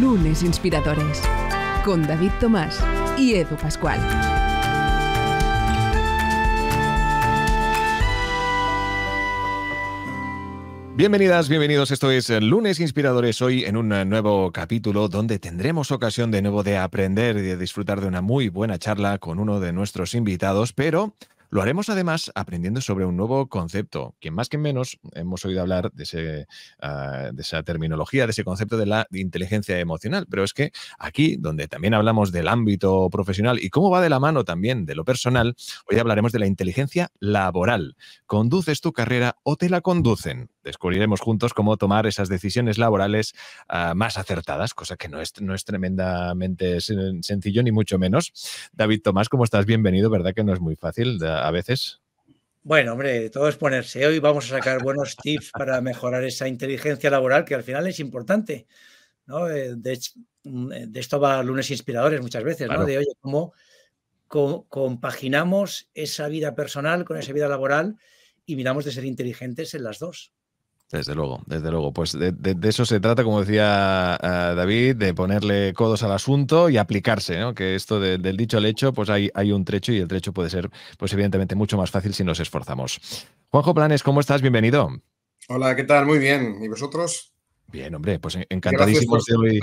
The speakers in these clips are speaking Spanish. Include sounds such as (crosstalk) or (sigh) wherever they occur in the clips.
Lunes Inspiradores con David Tomás y Edu Pascual. Bienvenidas, bienvenidos. Esto es Lunes Inspiradores, hoy en un nuevo capítulo donde tendremos ocasión de nuevo de aprender y de disfrutar de una muy buena charla con uno de nuestros invitados, pero lo haremos además aprendiendo sobre un nuevo concepto, que más que menos hemos oído hablar de, ah, de esa terminología, de ese concepto de la inteligencia emocional, pero es que aquí, donde también hablamos del ámbito profesional y cómo va de la mano también de lo personal, hoy hablaremos de la inteligencia laboral. ¿Conduces tu carrera o te la conducen? descubriremos juntos cómo tomar esas decisiones laborales ah, más acertadas, cosa que no es, no es tremendamente sencillo, ni mucho menos. David Tomás, ¿cómo estás? Bienvenido, ¿verdad? Que no es muy fácil a veces. Bueno, hombre, todo es ponerse. Hoy vamos a sacar buenos (laughs) tips para mejorar esa inteligencia laboral que al final es importante. Eh, mm, eh, de, esto va lunes inspiradores muchas veces, ¿no? De oye, cómo compaginamos esa vida personal con esa vida laboral y miramos de ser inteligentes en las dos. Desde luego, desde luego. Pues de, eso se trata, como decía eh, David, de ponerle codos al asunto y aplicarse, ¿no? Que esto del dicho al hecho, pues hay, hay un trecho y el trecho puede ser, pues evidentemente, mucho más fácil si nos esforzamos. Juanjo Planes, ¿cómo estás? Bienvenido. Hola, ¿qué tal? Muy bien. ¿Y vosotros? Bien, hombre, pues encantadísimo de hoy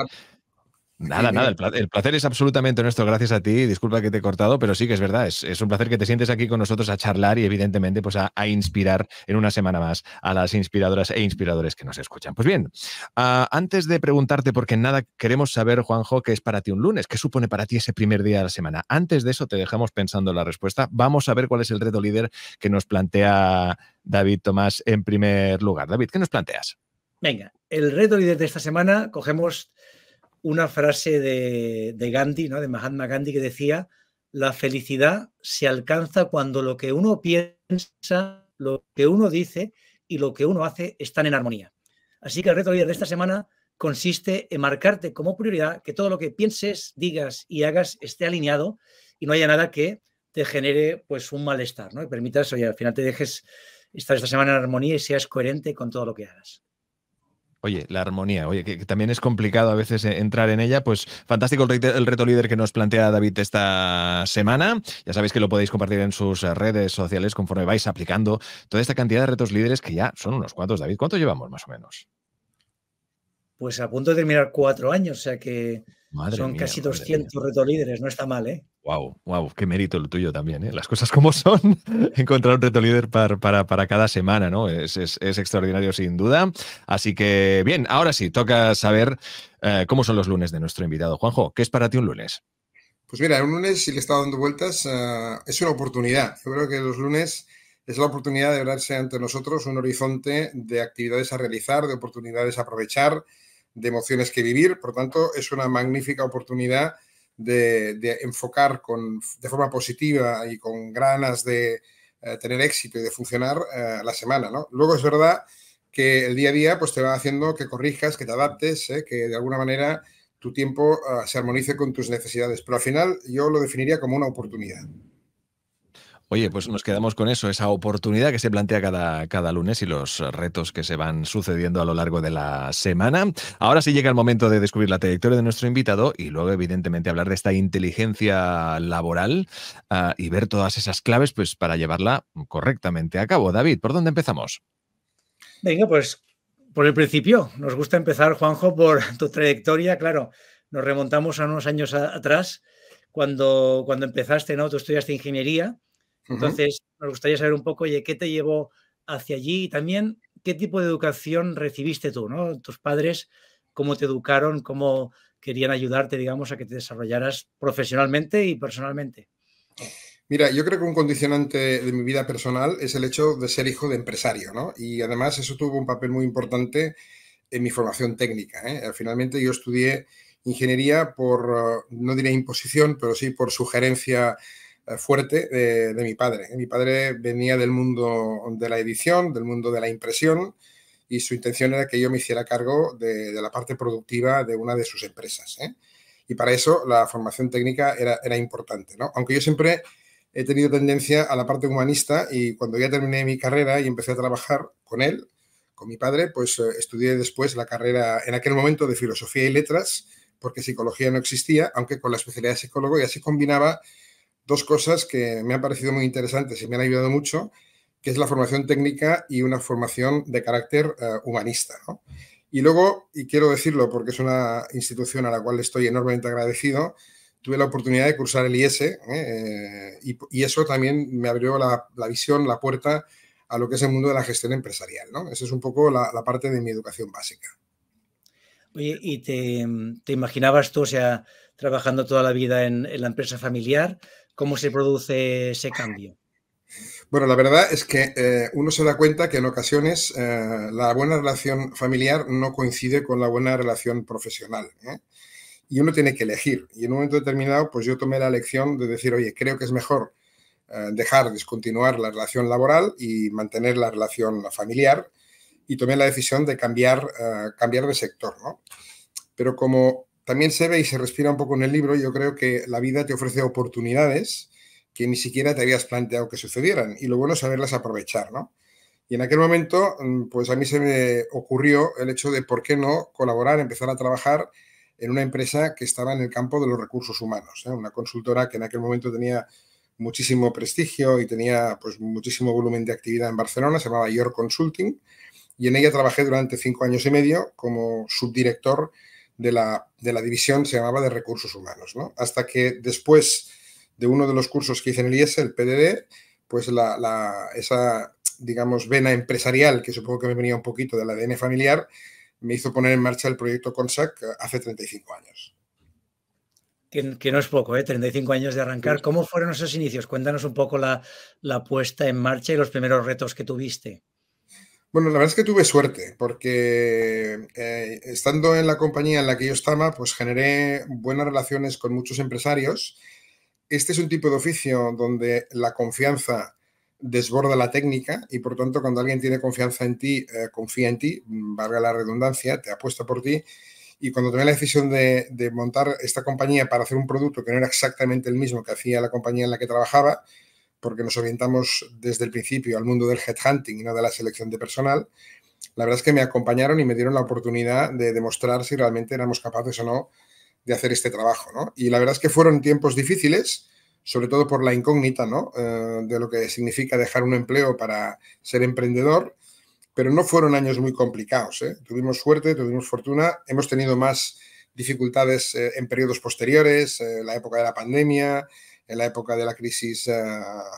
Nada, nada, el placer, es absolutamente nuestro, gracias a ti, disculpa que te he cortado, pero sí que es verdad, es, un placer que te sientes aquí con nosotros a charlar y evidentemente pues a, inspirar en una semana más a las inspiradoras e inspiradores que nos escuchan. Pues bien, ah, antes de preguntarte, porque nada, queremos saber, Juanjo, qué es para ti un lunes, qué supone para ti ese primer día de la semana. Antes de eso te dejamos pensando la respuesta, vamos a ver cuál es el reto líder que nos plantea David Tomás en primer lugar. David, ¿qué nos planteas? Venga, el reto líder de esta semana cogemos una frase de, Gandhi, ¿no? de Mahatma Gandhi, que decía, la felicidad se alcanza cuando lo que uno piensa, lo que uno dice y lo que uno hace están en armonía. Así que el reto de esta semana consiste en marcarte como prioridad que todo lo que pienses, digas y hagas esté alineado y no haya nada que te genere pues un malestar, ¿no? Y al final te dejes estar esta semana en armonía y seas coherente con todo lo que hagas. Oye, la armonía, oye, que, también es complicado a veces eh, entrar en ella. Pues fantástico el, reto líder que nos plantea David esta semana. Ya sabéis que lo podéis compartir en sus eh, redes sociales conforme vais aplicando toda esta cantidad de retos líderes que ya son unos cuantos, David. ¿Cuántos llevamos más o menos? pues a punto de terminar cuatro años, o sea que son casi 200 reto líderes, no está mal, ¿eh? Wow, wow, qué mérito el tuyo también, ¿eh? Las cosas como son, (laughs) encontrar un reto líder para, para, cada semana, ¿no? Es, extraordinario sin duda. Así que bien, ahora sí, toca saber eh, cómo son los lunes de nuestro invitado. Juanjo, ¿qué es para ti un lunes? Pues mira, un lunes, si le está dando vueltas, eh, es una oportunidad. Yo creo que los lunes es la oportunidad de verse ante nosotros un horizonte de actividades a realizar, de oportunidades a aprovechar, de emociones que vivir. Por lo tanto, es una magnífica oportunidad de, enfocar con, de forma positiva y con granas de eh, tener éxito y de funcionar eh, la semana. ¿no? Luego es verdad que el día a día pues, te va haciendo que corrijas, que te adaptes, ¿eh? que de alguna manera tu tiempo se armonice con tus necesidades. Pero al final yo lo definiría como una oportunidad. Oye, pues nos quedamos con eso, esa oportunidad que se plantea cada, cada lunes y los retos que se van sucediendo a lo largo de la semana. Ahora sí llega el momento de descubrir la trayectoria de nuestro invitado y luego, evidentemente, hablar de esta inteligencia laboral ah, y ver todas esas claves pues, para llevarla correctamente a cabo. David, ¿por dónde empezamos? Venga, pues por el principio. Nos gusta empezar, Juanjo, por tu trayectoria. Claro, nos remontamos a unos años atrás cuando, cuando empezaste, ¿no? Tú estudiaste ingeniería entonces, me gustaría saber un poco, oye, ¿qué te llevó hacia allí? Y también, ¿qué tipo de educación recibiste tú, ¿no? Tus padres, ¿cómo te educaron? ¿Cómo querían ayudarte, digamos, a que te desarrollaras profesionalmente y personalmente? Mira, yo creo que un condicionante de mi vida personal es el hecho de ser hijo de empresario, ¿no? Y además eso tuvo un papel muy importante en mi formación técnica. ¿eh? Eh, finalmente yo estudié ingeniería por, ah, no diré imposición, pero sí por sugerencia eh, fuerte de, mi padre. Mi padre venía del mundo de la edición, del mundo de la impresión, y su intención era que yo me hiciera cargo de, la parte productiva de una de sus empresas. ¿eh? Y para eso la formación técnica era, importante. Aunque yo siempre he tenido tendencia a la parte humanista y cuando ya terminé mi carrera y empecé a trabajar con él, con mi padre, pues eh, estudié después la carrera en aquel momento de filosofía y letras, porque psicología no existía, aunque con la especialidad de psicólogo ya se combinaba dos cosas que me han parecido muy interesantes y me han ayudado mucho, que es la formación técnica y una formación de carácter eh, humanista. Y luego, y quiero decirlo porque es una institución a la cual estoy enormemente agradecido, tuve la oportunidad de cursar el IS eh, y, eso también me abrió la, visión, la puerta a lo que es el mundo de la gestión empresarial. ¿no? Esa es un poco la, parte de mi educación básica. Oye, ¿y te, imaginabas tú, o sea, trabajando toda la vida en la empresa familiar, cómo se produce ese cambio? Bueno, la verdad es que eh, uno se da cuenta que en ocasiones eh, la buena relación familiar no coincide con la buena relación profesional. ¿eh? Y uno tiene que elegir. Y en un momento determinado, pues yo tomé la elección de decir, oye, creo que es mejor dejar, descontinuar la relación laboral y mantener la relación familiar. Y tomé la decisión de cambiar, cambiar de sector. Pero como también se ve y se respira un poco en el libro, yo creo que la vida te ofrece oportunidades que ni siquiera te habías planteado que sucedieran y lo bueno es saberlas aprovechar, ¿no? Y en aquel momento, mm, pues a mí se me ocurrió el hecho de por qué no colaborar, empezar a trabajar en una empresa que estaba en el campo de los recursos humanos, ¿eh? una consultora que en aquel momento tenía muchísimo prestigio y tenía pues muchísimo volumen de actividad en Barcelona, se llamaba York Consulting, y en ella trabajé durante cinco años y medio como subdirector de la, de la división se llamaba de recursos humanos, ¿no? Hasta que después de uno de los cursos que hice en el IES, el PDD, pues la, esa, digamos, vena empresarial, que supongo que me venía un poquito del ADN familiar, me hizo poner en marcha el proyecto CONSAC eh, hace 35 años. Que, no es poco, ¿eh? 35 años de arrancar. ¿Cómo fueron esos inicios? Cuéntanos un poco la, puesta en marcha y los primeros retos que tuviste. Bueno, la verdad es que tuve suerte, porque eh, estando en la compañía en la que yo estaba, pues generé buenas relaciones con muchos empresarios. Este es un tipo de oficio donde la confianza desborda la técnica y por tanto cuando alguien tiene confianza en ti, eh, confía en ti, valga la redundancia, te apuesta por ti. Y cuando tomé la decisión de montar esta compañía para hacer un producto que no era exactamente el mismo que hacía la compañía en la que trabajaba, porque nos orientamos desde el principio al mundo del headhunting y no de la selección de personal, la verdad es que me acompañaron y me dieron la oportunidad de demostrar si realmente éramos capaces o no de hacer este trabajo. Y la verdad es que fueron tiempos difíciles, sobre todo por la incógnita eh, de lo que significa dejar un empleo para ser emprendedor, pero no fueron años muy complicados. ¿eh? Tuvimos suerte, tuvimos fortuna, hemos tenido más dificultades eh, en periodos posteriores, la época de la pandemia, en la época de la crisis eh,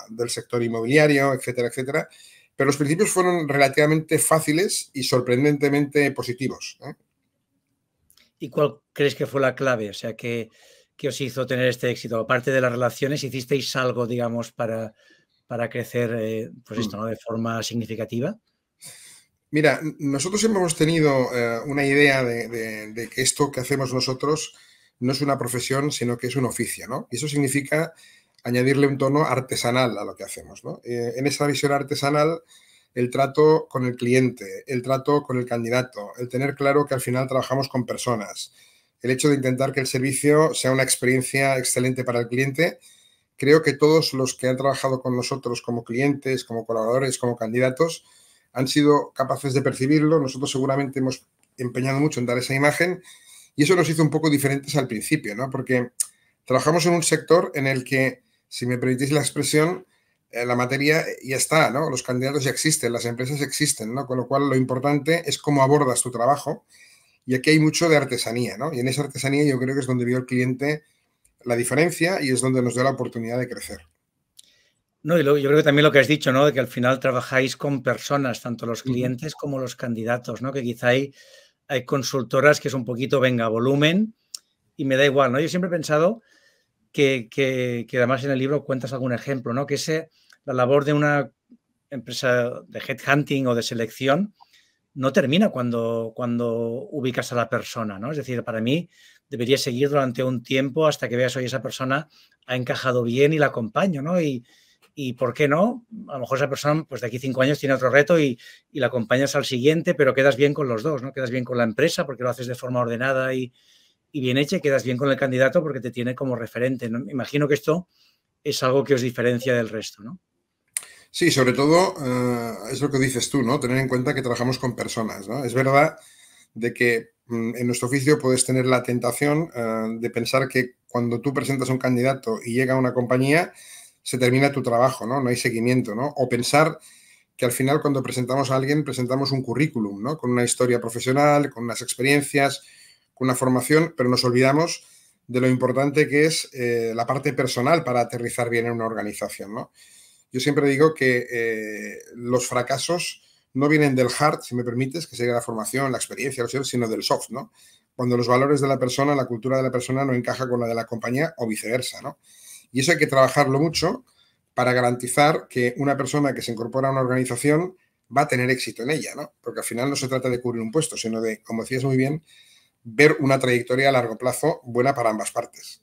del sector inmobiliario, etcétera, etcétera. Pero los principios fueron relativamente fáciles y sorprendentemente positivos. ¿eh? ¿Y cuál crees que fue la clave? O sea, ¿qué, os hizo tener este éxito? Aparte de las relaciones, ¿hicisteis algo, digamos, para, para crecer eh, pues esto, mm. ¿no? de forma significativa? Mira, nosotros hemos tenido una idea de, de, que esto que hacemos nosotros no es una profesión, sino que es un oficio, ¿no? Y eso significa añadirle un tono artesanal a lo que hacemos, ¿no? Eh, en esa visión artesanal, el trato con el cliente, el trato con el candidato, el tener claro que al final trabajamos con personas, el hecho de intentar que el servicio sea una experiencia excelente para el cliente, creo que todos los que han trabajado con nosotros como clientes, como colaboradores, como candidatos, han sido capaces de percibirlo. Nosotros seguramente hemos empeñado mucho en dar esa imagen y eso nos hizo un poco diferentes al principio, ¿no? Porque trabajamos en un sector en el que, si me permitís la expresión, eh, la materia ya está, ¿no? Los candidatos ya existen, las empresas existen, ¿no? Con lo cual lo importante es cómo abordas tu trabajo. Y aquí hay mucho de artesanía, ¿no? Y en esa artesanía yo creo que es donde vio el cliente la diferencia y es donde nos dio la oportunidad de crecer. No, y yo creo que también lo que has dicho, ¿no? De que al final trabajáis con personas, tanto los clientes como los candidatos, ¿no? Que quizá hay hay consultoras que es un poquito, venga, volumen, y me da igual, ¿no? Yo siempre he pensado que, que, que además en el libro cuentas algún ejemplo, ¿no? Que ese, la labor de una empresa de headhunting o de selección no termina cuando, cuando ubicas a la persona, ¿no? Es decir, para mí debería seguir durante un tiempo hasta que veas, hoy esa persona ha encajado bien y la acompaño, ¿no? Y, y por qué no, a lo mejor esa persona pues de aquí cinco años tiene otro reto y, la acompañas al siguiente, pero quedas bien con los dos, ¿no? Quedas bien con la empresa porque lo haces de forma ordenada y, bien hecha y quedas bien con el candidato porque te tiene como referente, ¿no? Me imagino que esto es algo que os diferencia del resto, ¿no? Sí, sobre todo eh, es lo que dices tú, ¿no? Tener en cuenta que trabajamos con personas, ¿no? Es verdad de que mm, en nuestro oficio puedes tener la tentación eh, de pensar que cuando tú presentas un candidato y llega a una compañía, se termina tu trabajo, ¿no? No hay seguimiento, ¿no? O pensar que al final cuando presentamos a alguien presentamos un currículum, ¿no? Con una historia profesional, con unas experiencias, con una formación, pero nos olvidamos de lo importante que es eh, la parte personal para aterrizar bien en una organización, ¿no? Yo siempre digo que eh, los fracasos no vienen del hard, si me permites, que sería la formación, la experiencia, sino del soft, ¿no? Cuando los valores de la persona, la cultura de la persona no encaja con la de la compañía o viceversa, ¿no? Y eso hay que trabajarlo mucho para garantizar que una persona que se incorpora a una organización va a tener éxito en ella, ¿no? Porque al final no se trata de cubrir un puesto, sino de, como decías muy bien, ver una trayectoria a largo plazo buena para ambas partes.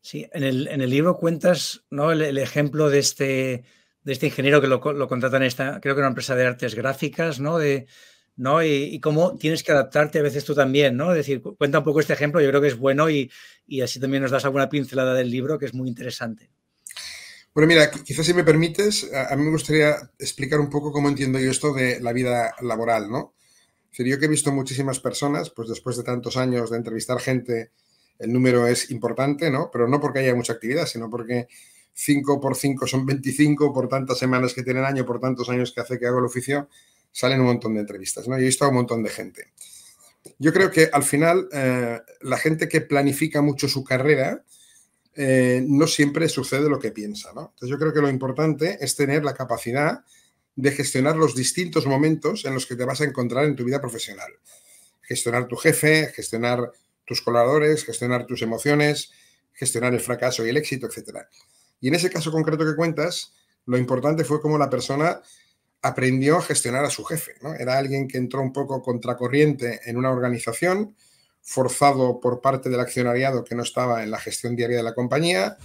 Sí, en el, libro cuentas ¿no? el, ejemplo de este, de este ingeniero que lo, lo contratan esta, creo que una empresa de artes gráficas, ¿no? De, ¿no? Y, cómo tienes que adaptarte a veces tú también, ¿no? Es decir, cuenta un poco este ejemplo, yo creo que es bueno y, así también nos das alguna pincelada del libro que es muy interesante. Bueno, mira, quizás si me permites, a, mí me gustaría explicar un poco cómo entiendo yo esto de la vida laboral, ¿no? Sería yo que he visto muchísimas personas, pues después de tantos años de entrevistar gente, el número es importante, ¿no? Pero no porque haya mucha actividad, sino porque 5 por 5 son 25 por tantas semanas que tienen año, por tantos años que hace que hago el oficio, salen un montón de entrevistas, ¿no? he visto a un montón de gente. Yo creo que al final eh, la gente que planifica mucho su carrera eh, no siempre sucede lo que piensa, ¿no? Entonces yo creo que lo importante es tener la capacidad de gestionar los distintos momentos en los que te vas a encontrar en tu vida profesional. Gestionar tu jefe, gestionar tus colaboradores, gestionar tus emociones, gestionar el fracaso y el éxito, etc. Y en ese caso concreto que cuentas, lo importante fue cómo la persona aprendió a gestionar a su jefe. Era alguien que entró un poco contracorriente en una organización, forzado por parte del accionariado que no estaba en la gestión diaria de la compañía.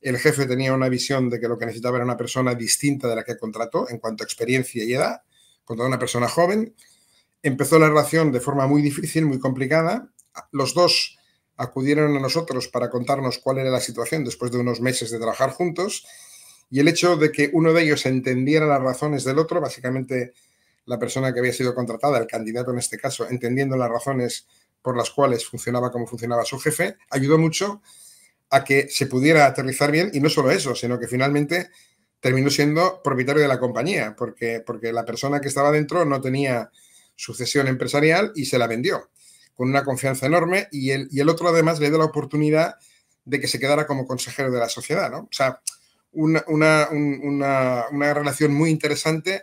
El jefe tenía una visión de que lo que necesitaba era una persona distinta de la que contrató en cuanto a experiencia y edad, toda una persona joven. Empezó la relación de forma muy difícil, muy complicada. Los dos acudieron a nosotros para contarnos cuál era la situación después de unos meses de trabajar juntos y el hecho de que uno de ellos entendiera las razones del otro, básicamente la persona que había sido contratada, el candidato en este caso, entendiendo las razones por las cuales funcionaba como funcionaba su jefe, ayudó mucho a que se pudiera aterrizar bien y no solo eso, sino que finalmente terminó siendo propietario de la compañía, porque, porque la persona que estaba dentro no tenía sucesión empresarial y se la vendió con una confianza enorme y el, y el otro además le dio la oportunidad de que se quedara como consejero de la sociedad, ¿no? O sea, una, relación muy interesante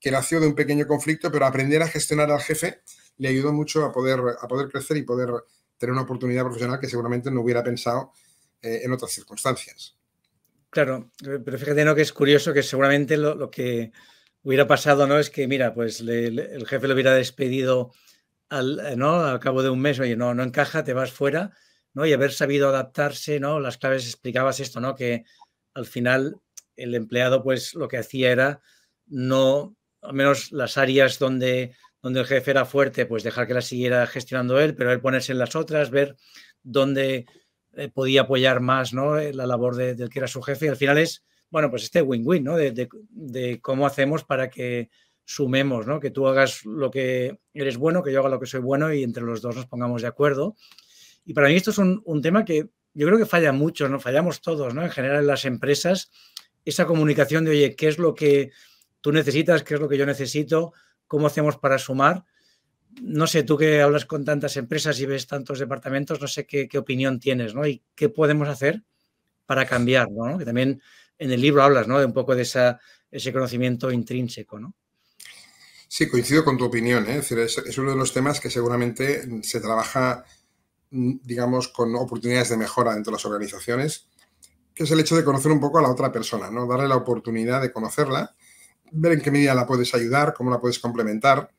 que nació de un pequeño conflicto, pero aprender a gestionar al jefe le ayudó mucho a poder, a poder crecer y poder tener una oportunidad profesional que seguramente no hubiera pensado eh, en otras circunstancias. Claro, eh, pero fíjate ¿no? que es curioso que seguramente lo, que hubiera pasado no es que, mira, pues el jefe lo hubiera despedido al, eh, ¿no? al cabo de un mes, oye, no, no encaja, te vas fuera, ¿no? Y haber sabido adaptarse, ¿no? Las claves explicabas esto, ¿no? Que al final el empleado pues lo que hacía era no, al menos las áreas donde, donde el jefe era fuerte, pues dejar que la siguiera gestionando él, pero él ponerse en las otras, ver dónde eh, podía apoyar más ¿no? Eh, la labor del que era su jefe. Y al final es, bueno, pues este win-win, ¿no? De, cómo hacemos para que sumemos, ¿no? Que tú hagas lo que eres bueno, que yo haga lo que soy bueno y entre los dos nos pongamos de acuerdo. Y para mí esto es un tema que yo creo que falla mucho, ¿no? Fallamos todos, ¿no? En general en las empresas, esa comunicación de, oye, ¿qué es lo que tú necesitas? ¿Qué es lo que yo necesito? ¿Cómo hacemos para sumar? No sé, tú que hablas con tantas empresas y ves tantos departamentos, no sé qué, opinión tienes, ¿no? Y qué podemos hacer para cambiar, ¿no? Que también en el libro hablas, ¿no? De un poco de ese conocimiento intrínseco, ¿no? Sí, coincido con tu opinión. ¿eh? es, uno de los temas que seguramente se trabaja Mm, digamos, con oportunidades de mejora dentro de las organizaciones, que es el hecho de conocer un poco a la otra persona, ¿no? Darle la oportunidad de conocerla, ver en qué medida la puedes ayudar, cómo la puedes complementar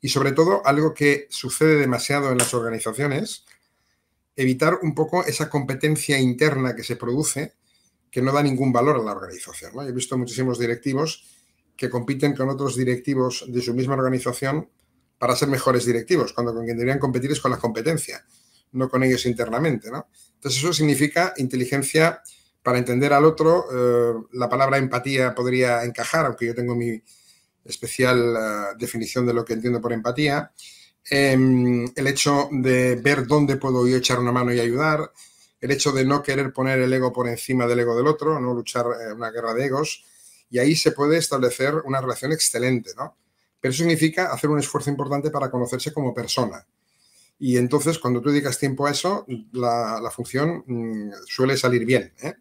y sobre todo algo que sucede demasiado en las organizaciones, evitar un poco esa competencia interna que se produce que no da ningún valor a la organización. ¿no? He visto muchísimos directivos que compiten con otros directivos de su misma organización para ser mejores directivos, cuando con quien deberían competir es con la competencia no con ellos internamente, ¿no? Entonces eso significa inteligencia para entender al otro. Eh, la palabra empatía podría encajar, aunque yo tengo mi especial eh, definición de lo que entiendo por empatía. Em, el hecho de ver dónde puedo yo echar una mano y ayudar. El hecho de no querer poner el ego por encima del ego del otro, no luchar eh, una guerra de egos. Y ahí se puede establecer una relación excelente, ¿no? Pero eso significa hacer un esfuerzo importante para conocerse como persona. Y entonces, cuando tú dedicas tiempo a eso, la, función mm, suele salir bien. ¿eh?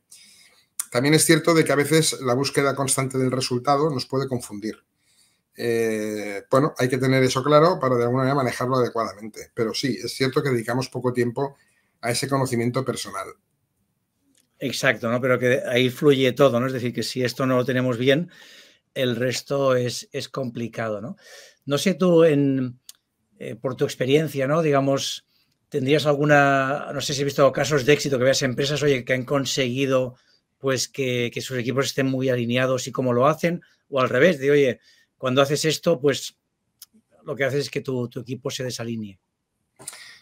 También es cierto de que a veces la búsqueda constante del resultado nos puede confundir. Eh, bueno, hay que tener eso claro para de alguna manera manejarlo adecuadamente. Pero sí, es cierto que dedicamos poco tiempo a ese conocimiento personal. Exacto, ¿no? Pero que ahí fluye todo, ¿no? Es decir, que si esto no lo tenemos bien, el resto es, es complicado, ¿no? No sé tú en, eh, por tu experiencia, ¿no? Digamos, ¿tendrías alguna, no sé si he visto casos de éxito que veas empresas, oye, que han conseguido pues que, sus equipos estén muy alineados y cómo lo hacen, o al revés, de oye, cuando haces esto, pues lo que haces es que tu, equipo se desalinee.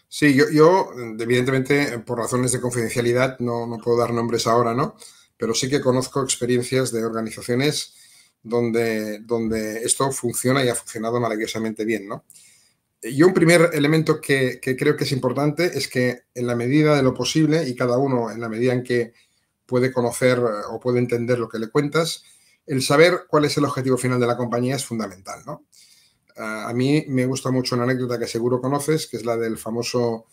Sí, yo, yo, evidentemente por razones de confidencialidad no, no, puedo dar nombres ahora, ¿no? Pero sí que conozco experiencias de organizaciones donde, donde esto funciona y ha funcionado maravillosamente bien, ¿no? y un primer elemento que, creo que es importante es que en la medida de lo posible y cada uno en la medida en que puede conocer eh, o puede entender lo que le cuentas, el saber cuál es el objetivo final de la compañía es fundamental. Ah, a mí me gusta mucho una anécdota que seguro conoces, que es la del famoso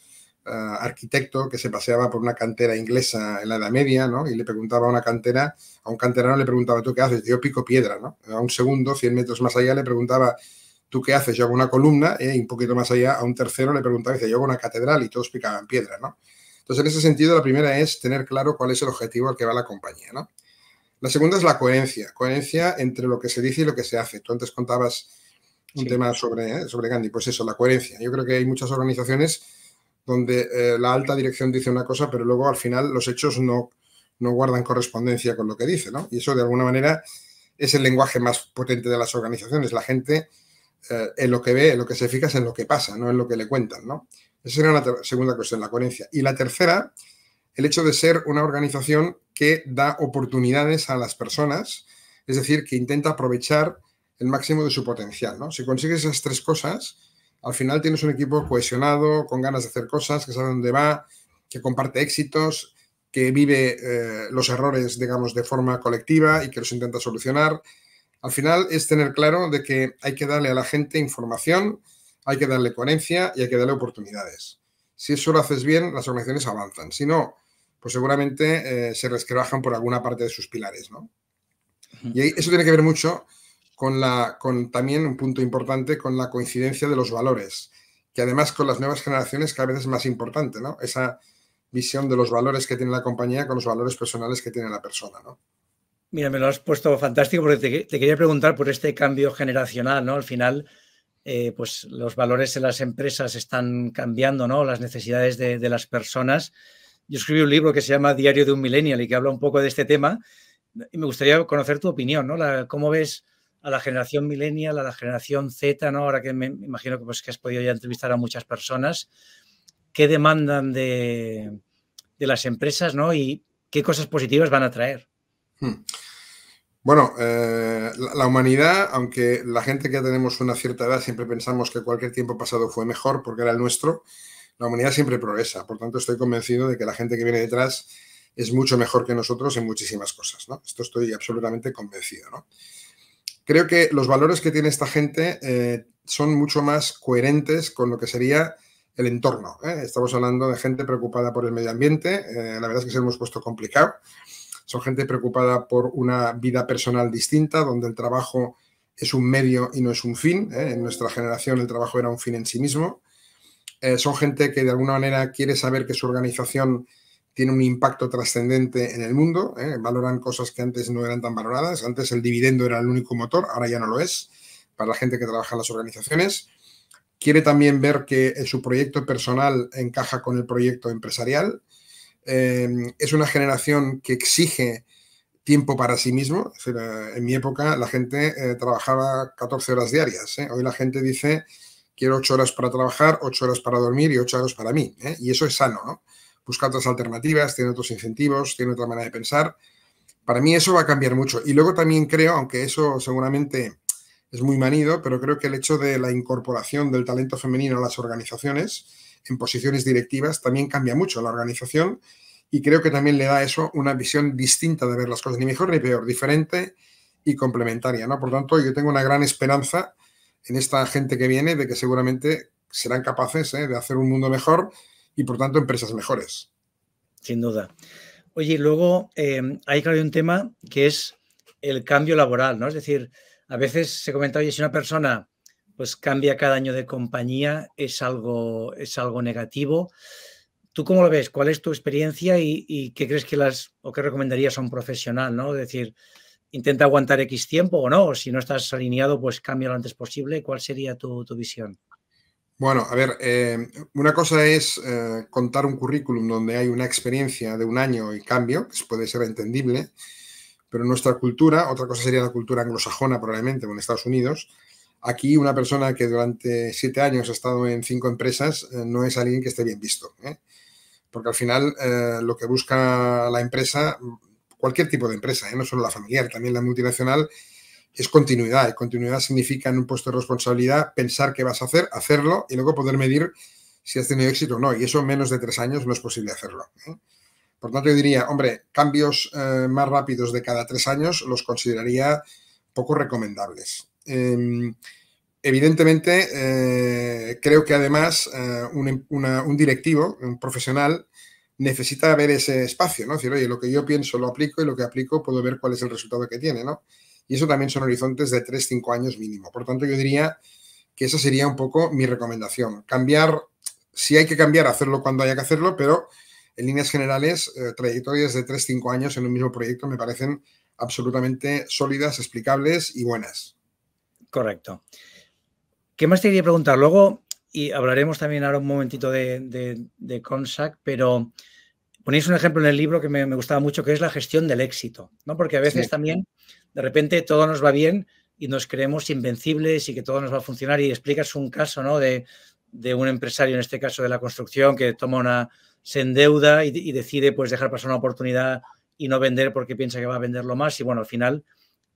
ah, arquitecto que se paseaba por una cantera inglesa en la Edad Media, ¿no? Y le preguntaba a una cantera, a un canterano le preguntaba, ¿tú qué haces? Yo pico piedra, ¿no? A un segundo, 100 metros más allá, le preguntaba, ¿tú qué haces? Yo hago una columna ¿eh? y un poquito más allá a un tercero le preguntaba, dice, yo hago una catedral y todos picaban piedra, ¿no? Entonces, en ese sentido, la primera es tener claro cuál es el objetivo al que va la compañía, ¿no? La segunda es la coherencia, coherencia entre lo que se dice y lo que se hace. Tú antes contabas un tema sobre, ¿eh? sobre Gandhi, pues eso, la coherencia. Yo creo que hay muchas organizaciones donde eh, la alta dirección dice una cosa, pero luego al final los hechos no, no guardan correspondencia con lo que dice, ¿no? Y eso de alguna manera es el lenguaje más potente de las organizaciones. La gente eh, en lo que ve, en lo que se fija es en lo que pasa, no en lo que le cuentan, ¿no? Esa era la segunda cuestión, la coherencia. Y la tercera, el hecho de ser una organización que da oportunidades a las personas, es decir, que intenta aprovechar el máximo de su potencial, ¿no? Si consigues esas tres cosas, al final tienes un equipo cohesionado, con ganas de hacer cosas, que sabe dónde va, que comparte éxitos, que vive eh, los errores, digamos, de forma colectiva y que los intenta solucionar, al final es tener claro de que hay que darle a la gente información, hay que darle coherencia y hay que darle oportunidades. Si eso lo haces bien, las organizaciones avanzan. Si no, pues seguramente eh, se resquebrajan por alguna parte de sus pilares, ¿no? Y eso tiene que ver mucho con, la, con también un punto importante, con la coincidencia de los valores, que además con las nuevas generaciones cada vez es más importante, ¿no? Esa visión de los valores que tiene la compañía con los valores personales que tiene la persona, ¿no? Mira, me lo has puesto fantástico porque te, quería preguntar por este cambio generacional, ¿no? Al final, eh, pues los valores en las empresas están cambiando, ¿no? Las necesidades de, las personas. Yo escribí un libro que se llama Diario de un Millennial y que habla un poco de este tema. Y me gustaría conocer tu opinión, ¿no? ¿Cómo ves a la generación millennial, a la generación Z, ¿no? Ahora que me imagino que, pues, has podido ya entrevistar a muchas personas. ¿Qué demandan de, de las empresas, ¿no? Y qué cosas positivas van a traer. Hmm. Bueno, eh, la, humanidad, aunque la gente que ya tenemos una cierta edad siempre pensamos que cualquier tiempo pasado fue mejor porque era el nuestro, la humanidad siempre progresa. Por tanto, estoy convencido de que la gente que viene detrás es mucho mejor que nosotros en muchísimas cosas. Esto estoy absolutamente convencido. Creo que los valores que tiene esta gente eh, son mucho más coherentes con lo que sería el entorno. ¿eh? Estamos hablando de gente preocupada por el medio ambiente. la verdad es que se lo hemos puesto complicado son gente preocupada por una vida personal distinta, donde el trabajo es un medio y no es un fin. ¿eh? En nuestra generación el trabajo era un fin en sí mismo. Eh, son gente que de alguna manera quiere saber que su organización tiene un impacto trascendente en el mundo, ¿eh? valoran cosas que antes no eran tan valoradas, antes el dividendo era el único motor, ahora ya no lo es, para la gente que trabaja en las organizaciones. Quiere también ver que su proyecto personal encaja con el proyecto empresarial, Em, es una generación que exige tiempo para sí mismo. Eh, en mi época la gente eh, trabajaba 14 horas diarias. ¿eh? Hoy la gente dice, quiero 8 horas para trabajar, 8 horas para dormir y 8 horas para mí. Y eso es sano. ¿no? Busca otras alternativas, tiene otros incentivos, tiene otra manera de pensar. Para mí eso va a cambiar mucho. Y luego también creo, aunque eso seguramente es muy manido, pero creo que el hecho de la incorporación del talento femenino a las organizaciones, en posiciones directivas también cambia mucho la organización y creo que también le da eso una visión distinta de ver las cosas, ni mejor ni peor, diferente y complementaria. ¿no? Por tanto, yo tengo una gran esperanza en esta gente que viene de que seguramente serán capaces ¿eh? de hacer un mundo mejor y, por tanto, empresas mejores. Sin duda. Oye, luego eh, hay, claro, un tema que es el cambio laboral, ¿no? Es decir, a veces se comenta, oye, si una persona pues cambia cada año de compañía, es algo, es algo negativo. ¿Tú cómo lo ves? ¿Cuál es tu experiencia y, qué crees que las o qué recomendarías a un profesional? ¿no? Es decir, intenta aguantar X tiempo o no, o si no estás alineado, pues cambia lo antes posible. ¿Cuál sería tu, visión? Bueno, a ver, eh, una cosa es eh, contar un currículum donde hay una experiencia de un año y cambio, que puede ser entendible, pero en nuestra cultura, otra cosa sería la cultura anglosajona probablemente, o en Estados Unidos, Aquí una persona que durante siete años ha estado en cinco empresas eh, no es alguien que esté bien visto, ¿eh? porque al final eh, lo que busca la empresa, cualquier tipo de empresa, no solo la familiar, también la multinacional, es continuidad. Y continuidad significa en un puesto de responsabilidad pensar qué vas a hacer, hacerlo y luego poder medir si has tenido éxito o no. Y eso en menos de tres años no es posible hacerlo. Por tanto, yo diría, hombre, cambios más rápidos de cada tres años los consideraría poco recomendables. Em, evidentemente, eh, creo que además eh, em, un, directivo, un profesional, necesita ver ese espacio, ¿no? Es decir, oye, lo que yo pienso lo aplico y lo que aplico puedo ver cuál es el resultado que tiene, ¿no? Y eso también son horizontes de 3-5 años mínimo. Por tanto, yo diría que esa sería un poco mi recomendación. Cambiar, si hay que cambiar, hacerlo cuando haya que hacerlo, pero en líneas generales, eh, trayectorias de 3-5 años en un mismo proyecto me parecen absolutamente sólidas, explicables y buenas. Correcto. ¿Qué más te quería preguntar? Luego, y hablaremos también ahora un momentito de, Consac, pero ponéis un ejemplo en el libro que me, gustaba mucho, que es la gestión del éxito, ¿no? Porque a veces también, de repente, todo nos va bien y nos creemos invencibles y que todo nos va a funcionar. Y explicas un caso, ¿no? De, un empresario, en este caso de la construcción, que toma una, se endeuda y, y decide pues dejar pasar una oportunidad y no vender porque piensa que va a venderlo más. Y bueno, al final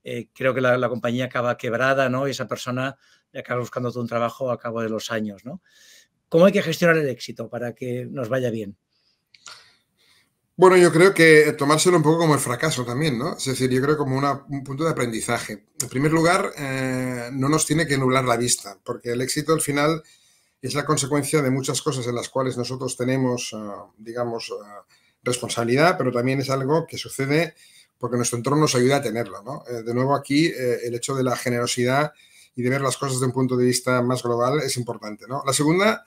eh, creo que la, compañía acaba quebrada, ¿no? Y esa persona acaba buscando un trabajo a cabo de los años, ¿no? ¿Cómo hay que gestionar el éxito para que nos vaya bien? Bueno, yo creo que tomárselo un poco como el fracaso también, ¿no? Es decir, yo creo como un punto de aprendizaje. En primer lugar, eh, no nos tiene que nublar la vista, porque el éxito al final es la consecuencia de muchas cosas en las cuales nosotros tenemos, ah, digamos, ah, responsabilidad, pero también es algo que sucede porque nuestro entorno nos ayuda a tenerlo. Eh, de nuevo, aquí eh, el hecho de la generosidad y de ver las cosas desde un punto de vista más global es importante. ¿no? La segunda,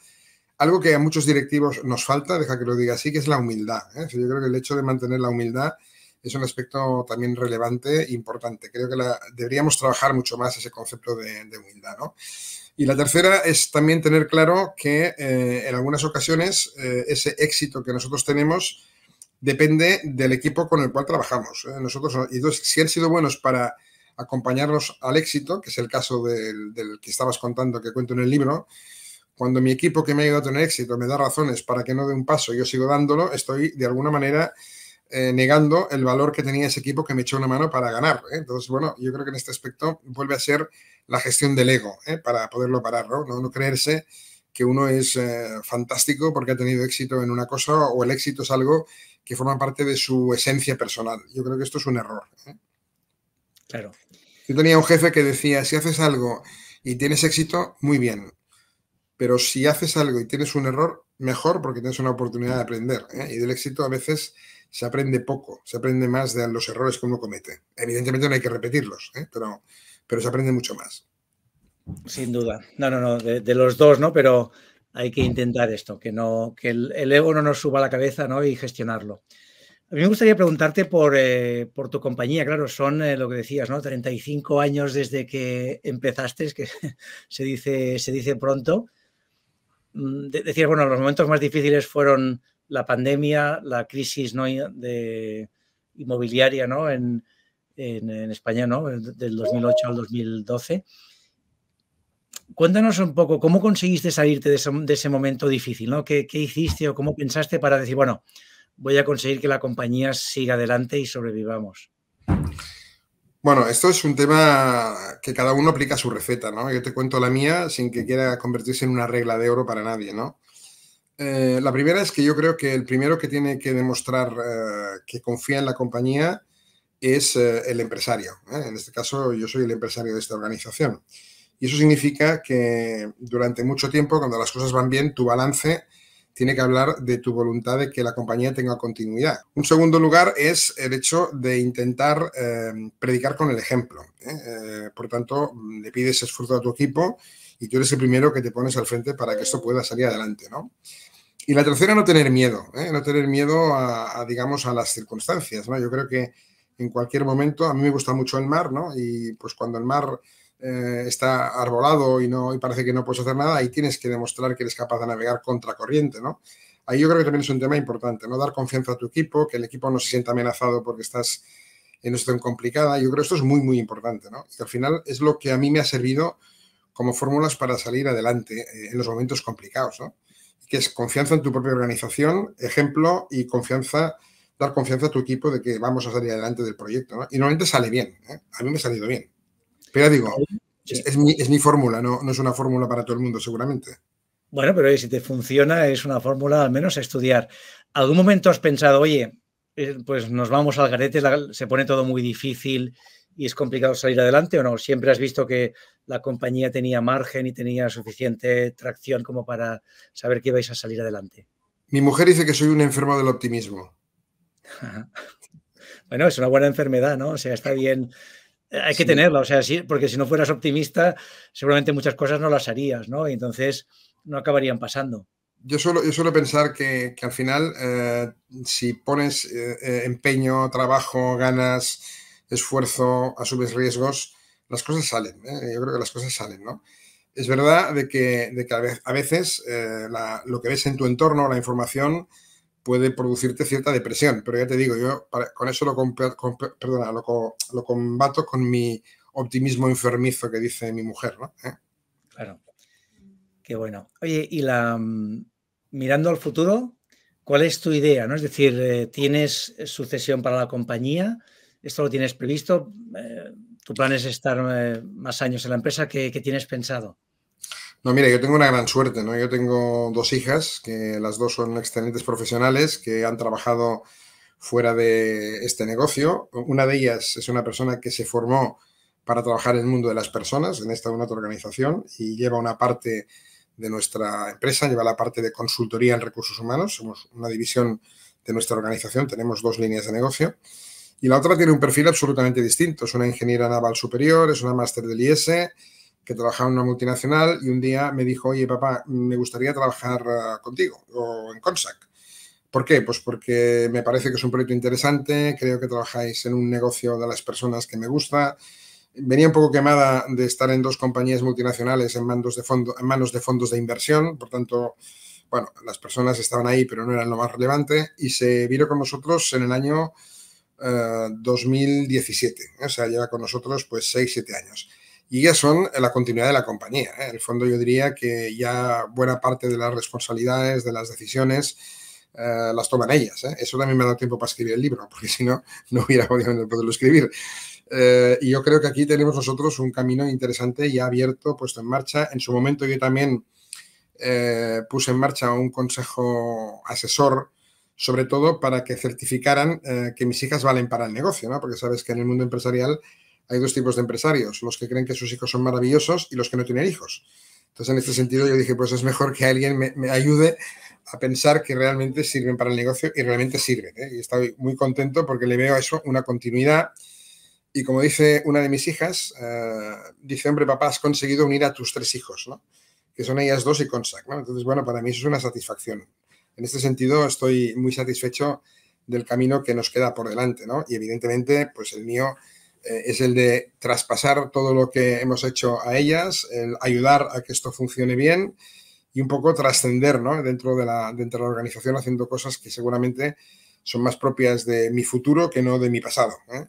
algo que a muchos directivos nos falta, deja que lo diga así, que es la humildad. ¿eh? Yo creo que el hecho de mantener la humildad es un aspecto también relevante e importante. Creo que la, deberíamos trabajar mucho más ese concepto de, humildad. Y la tercera es también tener claro que en algunas ocasiones ese éxito que nosotros tenemos depende del equipo con el cual trabajamos. ¿eh? Nosotros, y entonces, si han sido buenos para acompañarnos al éxito, que es el caso del, que estabas contando, que cuento en el libro, cuando mi equipo que me ha ayudado a tener éxito me da razones para que no dé un paso y yo sigo dándolo, estoy de alguna manera eh, negando el valor que tenía ese equipo que me echó una mano para ganar. ¿eh? Entonces, bueno, yo creo que en este aspecto vuelve a ser la gestión del ego para poderlo parar, no creerse que uno es fantástico porque ha tenido éxito en una cosa o el éxito es algo que forma parte de su esencia personal. Yo creo que esto es un error. ¿eh? Claro. Yo tenía un jefe que decía, si haces algo y tienes éxito, muy bien. Pero si haces algo y tienes un error, mejor porque tienes una oportunidad de aprender. ¿eh? Y del éxito a veces se aprende poco, se aprende más de los errores que uno comete. Evidentemente no hay que repetirlos, ¿eh? pero, pero se aprende mucho más. Sin duda. No, no, no, de, de los dos, ¿no? Pero hay que intentar esto, que, no, que el, ego no nos suba a la cabeza ¿no? y gestionarlo. A mí me gustaría preguntarte por, eh, por tu compañía, claro, son eh, lo que decías, ¿no? 35 años desde que empezaste, es que (laughs) se dice, se dice pronto. Mm, decías, bueno, los momentos más difíciles fueron la pandemia, la crisis ¿no? de inmobiliaria ¿no? En, en, en, España, ¿no? Del 2008 al 2012. Cuéntanos un poco cómo conseguiste salirte de ese, momento difícil, ¿no? ¿Qué, hiciste o cómo pensaste para decir, bueno, voy a conseguir que la compañía siga adelante y sobrevivamos? Bueno, esto es un tema que cada uno aplica su receta, ¿no? Yo te cuento la mía sin que quiera convertirse en una regla de oro para nadie, ¿no? Eh, la primera es que yo creo que el primero que tiene que demostrar eh, que confía en la compañía es eh, el empresario. En este caso, yo soy el empresario de esta organización. Y eso significa que durante mucho tiempo, cuando las cosas van bien, tu balance tiene que hablar de tu voluntad de que la compañía tenga continuidad. Un segundo lugar es el hecho de intentar eh, predicar con el ejemplo. ¿eh? Eh, por tanto, le pides esfuerzo a tu equipo y tú eres el primero que te pones al frente para que esto pueda salir adelante. Y la tercera, no tener miedo, no tener miedo a, digamos, a las circunstancias. Yo creo que en cualquier momento, a mí me gusta mucho el mar, y pues cuando el mar eh, está arbolado y, no, parece que no puedes hacer nada, ahí tienes que demostrar que eres capaz de navegar contracorriente, ¿no? Ahí yo creo que también es un tema importante, ¿no? Dar confianza a tu equipo, que el equipo no se sienta amenazado porque estás en una situación complicada. Yo creo que esto es muy, muy importante, ¿no? Y al final es lo que a mí me ha servido como fórmulas para salir adelante eh, en los momentos complicados, ¿no? Que es confianza en tu propia organización, ejemplo y confianza, dar confianza a tu equipo de que vamos a salir adelante del proyecto, ¿no? Y normalmente sale bien, ¿eh? A mí me ha salido bien. Pero digo, es, mi, fórmula, no, es una fórmula para todo el mundo, seguramente. Bueno, pero si te funciona, es una fórmula al menos estudiar. ¿Algún momento has pensado, oye, eh, pues nos vamos al garete, se pone todo muy difícil y es complicado salir adelante o no? ¿Siempre has visto que la compañía tenía margen y tenía suficiente tracción como para saber que ibais a salir adelante? Mi mujer dice que soy un enfermo del optimismo. (laughs) bueno, es una buena enfermedad, ¿no? O sea, está bien eh, hay que tenerla, o sea, sí, porque si no fueras optimista, seguramente muchas cosas no las harías, ¿no? Y entonces no acabarían pasando. Yo suelo, yo pensar que, al final, eh, si pones eh, empeño, trabajo, ganas, esfuerzo, asumes riesgos, las cosas salen. ¿eh? Yo creo que las cosas salen, ¿no? Es verdad de que, de que a veces lo que ves en tu entorno, la información, puede producirte cierta depresión. Pero ya te digo, yo con eso lo, lo, combato con mi optimismo enfermizo que dice mi mujer, ¿no? ¿Eh? Claro. Qué bueno. Oye, y la mm, mirando al futuro, ¿cuál es tu idea? ¿no? Es decir, eh, ¿tienes eh, sucesión para la compañía? ¿Esto lo tienes previsto? ¿Tu plan es estar más años en la empresa? qué tienes pensado? No, mira, yo tengo una gran suerte, ¿no? Yo tengo dos hijas, que las dos son excelentes profesionales, que han trabajado fuera de este negocio. Una de ellas es una persona que se formó para trabajar en el mundo de las personas, en esta en otra organización, y lleva una parte de nuestra empresa, lleva la parte de consultoría en recursos humanos, somos una división de nuestra organización, tenemos dos líneas de negocio. Y la otra tiene un perfil absolutamente distinto, es una ingeniera naval superior, es una máster del IES, que trabajaba en una multinacional y un día me dijo, oye papá, me gustaría trabajar eh, contigo o en Consac. ¿Por qué? Pues porque me parece que es un proyecto interesante, creo que trabajáis en un negocio de las personas que me gusta. Venía un poco quemada de estar en dos compañías multinacionales en, mandos de fondo, en manos de fondos de inversión, por tanto, bueno, las personas estaban ahí, pero no eran lo más relevante, y se vino con nosotros en el año 2017, eh, o sea, lleva con nosotros pues 6, 7 años y ya son la continuidad de la compañía. ¿eh? En el fondo yo diría que ya buena parte de las responsabilidades, de las decisiones, eh, las toman ellas. ¿eh? Eso también me ha dado tiempo para escribir el libro, (laughs) porque si no, no hubiera podido poderlo escribir. y yo creo que aquí tenemos nosotros un camino interesante ya abierto, puesto en marcha. En su momento yo también puse en marcha un consejo asesor sobre todo para que certificaran que mis hijas valen para el negocio, ¿no? Porque sabes que en el mundo empresarial hay dos tipos de empresarios, los que creen que sus hijos son maravillosos y los que no tienen hijos. Entonces, en este sentido, yo dije, pues es mejor que alguien me, ayude a pensar que realmente sirven para el negocio y realmente sirven. ¿eh? Y estoy muy contento porque le veo a eso una continuidad. Y como dice una de mis hijas, eh, dice, hombre, papá, has conseguido unir a tus tres hijos, ¿no? que son ellas dos y Consac. Entonces, bueno, para mí eso es una satisfacción. En este sentido, estoy muy satisfecho del camino que nos queda por delante. ¿no? Y evidentemente, pues el mío eh, es el de traspasar todo lo que hemos hecho a ellas, el ayudar a que esto funcione bien y un poco trascender dentro, de la, dentro de la organización haciendo cosas que seguramente son más propias de mi futuro que no de mi pasado. ¿eh?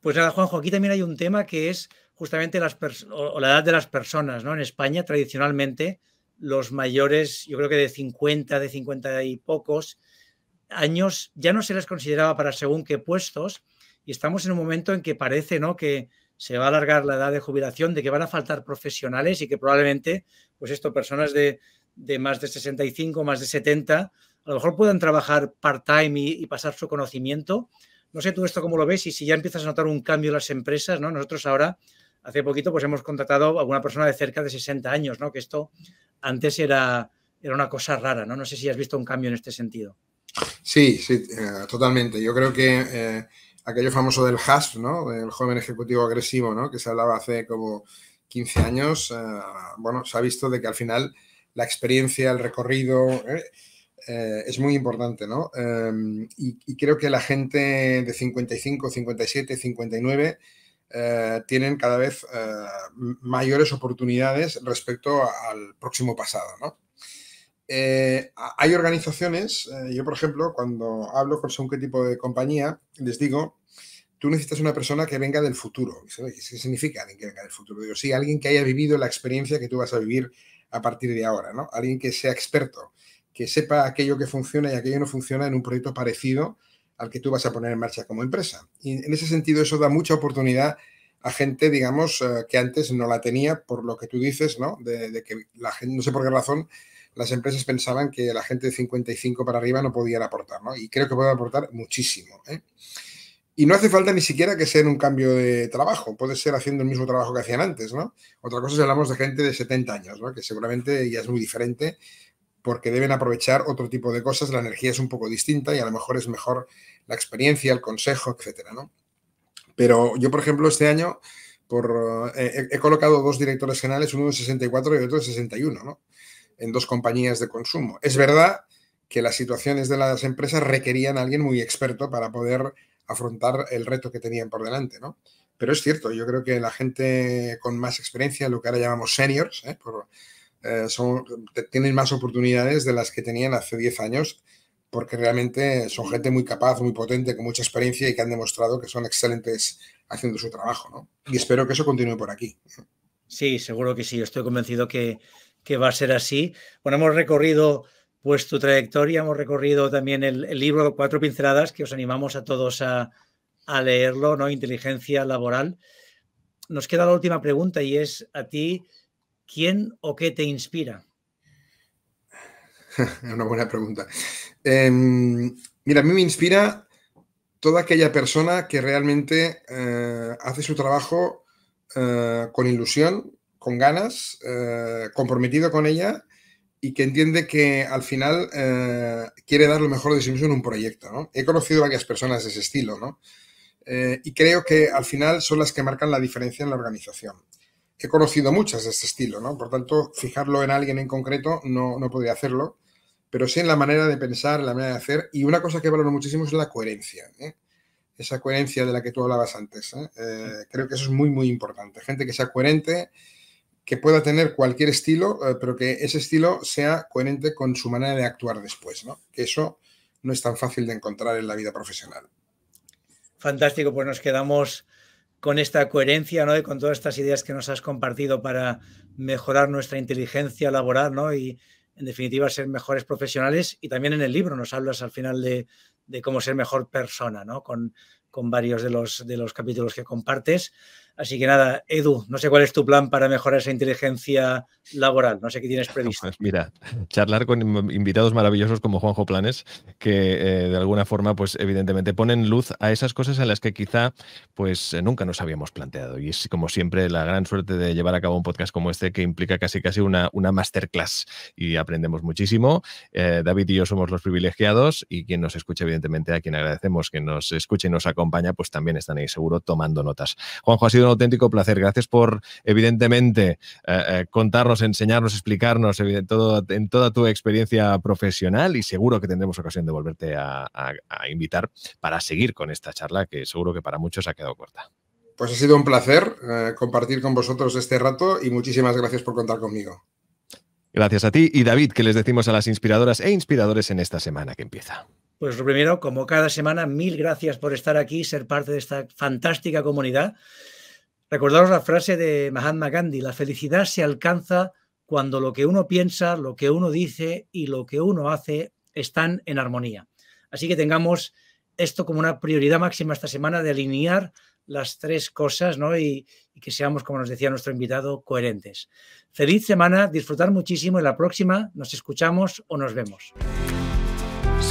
Pues nada, Juanjo, aquí también hay un tema que es justamente las o la edad de las personas. ¿no? En España, tradicionalmente, los mayores, yo creo que de 50, de 50 y pocos años, ya no se les consideraba para según qué puestos, y estamos en un momento en que parece ¿no? que se va a alargar la edad de jubilación, de que van a faltar profesionales y que probablemente, pues esto, personas de, más de 65, más de 70, a lo mejor puedan trabajar part-time y, pasar su conocimiento. No sé tú esto cómo lo ves y si ya empiezas a notar un cambio en las empresas, ¿no? Nosotros ahora, hace poquito, pues hemos contratado a una persona de cerca de 60 años, Que esto antes era, era una cosa rara, ¿no? No sé si has visto un cambio en este sentido. Sí, sí, eh, totalmente. Yo creo que eh, aquello famoso del HASP, ¿no? Del joven ejecutivo agresivo, ¿no? Que se hablaba hace como 15 años. Eh, bueno, se ha visto de que al final la experiencia, el recorrido eh, eh, es muy importante, ¿no? Em, y, y, creo que la gente de 55, 57, 59 tienen cada vez mayores oportunidades respecto al próximo pasado, ¿no? Eh, hay organizaciones, eh, yo por ejemplo, cuando hablo con según qué tipo de compañía, les digo, tú necesitas una persona que venga del futuro. ¿Qué significa alguien que venga del futuro? Digo, sí, alguien que haya vivido la experiencia que tú vas a vivir a partir de ahora, ¿no? Alguien que sea experto, que sepa aquello que funciona y aquello no funciona en un proyecto parecido al que tú vas a poner en marcha como empresa. Y en ese sentido eso da mucha oportunidad a gente, digamos, eh, que antes no la tenía por lo que tú dices, ¿no? de que la gente, no sé por qué razón, las empresas pensaban que la gente de 55 para arriba no podía aportar, ¿no? Y creo que puede aportar muchísimo. ¿eh? Y no hace falta ni siquiera que sea en un cambio de trabajo, puede ser haciendo el mismo trabajo que hacían antes, ¿no? Otra cosa es si hablamos de gente de 70 años, ¿no? Que seguramente ya es muy diferente porque deben aprovechar otro tipo de cosas, la energía es un poco distinta y a lo mejor es mejor la experiencia, el consejo, etcétera, ¿no? Pero yo, por ejemplo, este año por, eh, he colocado dos directores generales, uno de 64 y otro de 61, ¿no? en dos compañías de consumo. Es verdad que las situaciones de las empresas requerían a alguien muy experto para poder afrontar el reto que tenían por delante, ¿no? Pero es cierto, yo creo que la gente con más experiencia, lo que ahora llamamos seniors, ¿eh? Eh, tienen más oportunidades de las que tenían hace 10 años, porque realmente son gente muy capaz, muy potente, con mucha experiencia y que han demostrado que son excelentes haciendo su trabajo, ¿no? Y espero que eso continúe por aquí. Sí, seguro que sí. Estoy convencido que, que va a ser así. Bueno, hemos recorrido pues tu trayectoria, hemos recorrido también el, libro Cuatro Pinceladas, que os animamos a todos a, leerlo, ¿no? Inteligencia laboral. Nos queda la última pregunta y es a ti, ¿quién o qué te inspira? (laughs) Una buena pregunta. Em, mira, a mí me inspira toda aquella persona que realmente eh, hace su trabajo eh, con ilusión, con ganas, eh, comprometido con ella y que entiende que al final eh, quiere dar lo mejor de sí mismo en un proyecto. He conocido varias personas de ese estilo ¿no? Eh, y creo que al final son las que marcan la diferencia en la organización. He conocido muchas de ese estilo, ¿no? por tanto, fijarlo en alguien en concreto no, no podría hacerlo, pero sí en la manera de pensar, en la manera de hacer. Y una cosa que valoro muchísimo es la coherencia. Esa coherencia de la que tú hablabas antes. creo que eso es muy, muy importante. Gente que sea coherente, que pueda tener cualquier estilo, eh, pero que ese estilo sea coherente con su manera de actuar después, ¿no? Que eso no es tan fácil de encontrar en la vida profesional. Fantástico, pues nos quedamos con esta coherencia, ¿no? Y con todas estas ideas que nos has compartido para mejorar nuestra inteligencia laboral, ¿no? Y en definitiva ser mejores profesionales. Y también en el libro nos hablas al final de, cómo ser mejor persona, ¿no? Con con varios de los, de los capítulos que compartes. Así que nada, Edu, no sé cuál es tu plan para mejorar esa inteligencia laboral, no sé qué tienes previsto. Pues mira, charlar con invitados maravillosos como Juanjo Planes, que eh, de alguna forma, pues evidentemente ponen luz a esas cosas a las que quizá pues eh, nunca nos habíamos planteado. Y es como siempre la gran suerte de llevar a cabo un podcast como este que implica casi casi una, una masterclass y aprendemos muchísimo. Eh, David y yo somos los privilegiados y quien nos escucha, evidentemente, a quien agradecemos que nos escuche y nos acompañe pues también están ahí seguro tomando notas. Juanjo, ha sido un auténtico placer. Gracias por, evidentemente, eh, eh, contarnos, enseñarnos, explicarnos en, todo, en toda tu experiencia profesional y seguro que tendremos ocasión de volverte a, invitar para seguir con esta charla que seguro que para muchos ha quedado corta. Pues ha sido un placer eh, compartir con vosotros este rato y muchísimas gracias por contar conmigo. Gracias a ti y David, que les decimos a las inspiradoras e inspiradores en esta semana que empieza. Pues primero, como cada semana, mil gracias por estar aquí, ser parte de esta fantástica comunidad. Recordaros la frase de Mahatma Gandhi, la felicidad se alcanza cuando lo que uno piensa, lo que uno dice y lo que uno hace están en armonía. Así que tengamos esto como una prioridad máxima esta semana de alinear las tres cosas ¿no? y, y que seamos, como nos decía nuestro invitado, coherentes. Feliz semana, disfrutar muchísimo y la próxima nos escuchamos o nos vemos.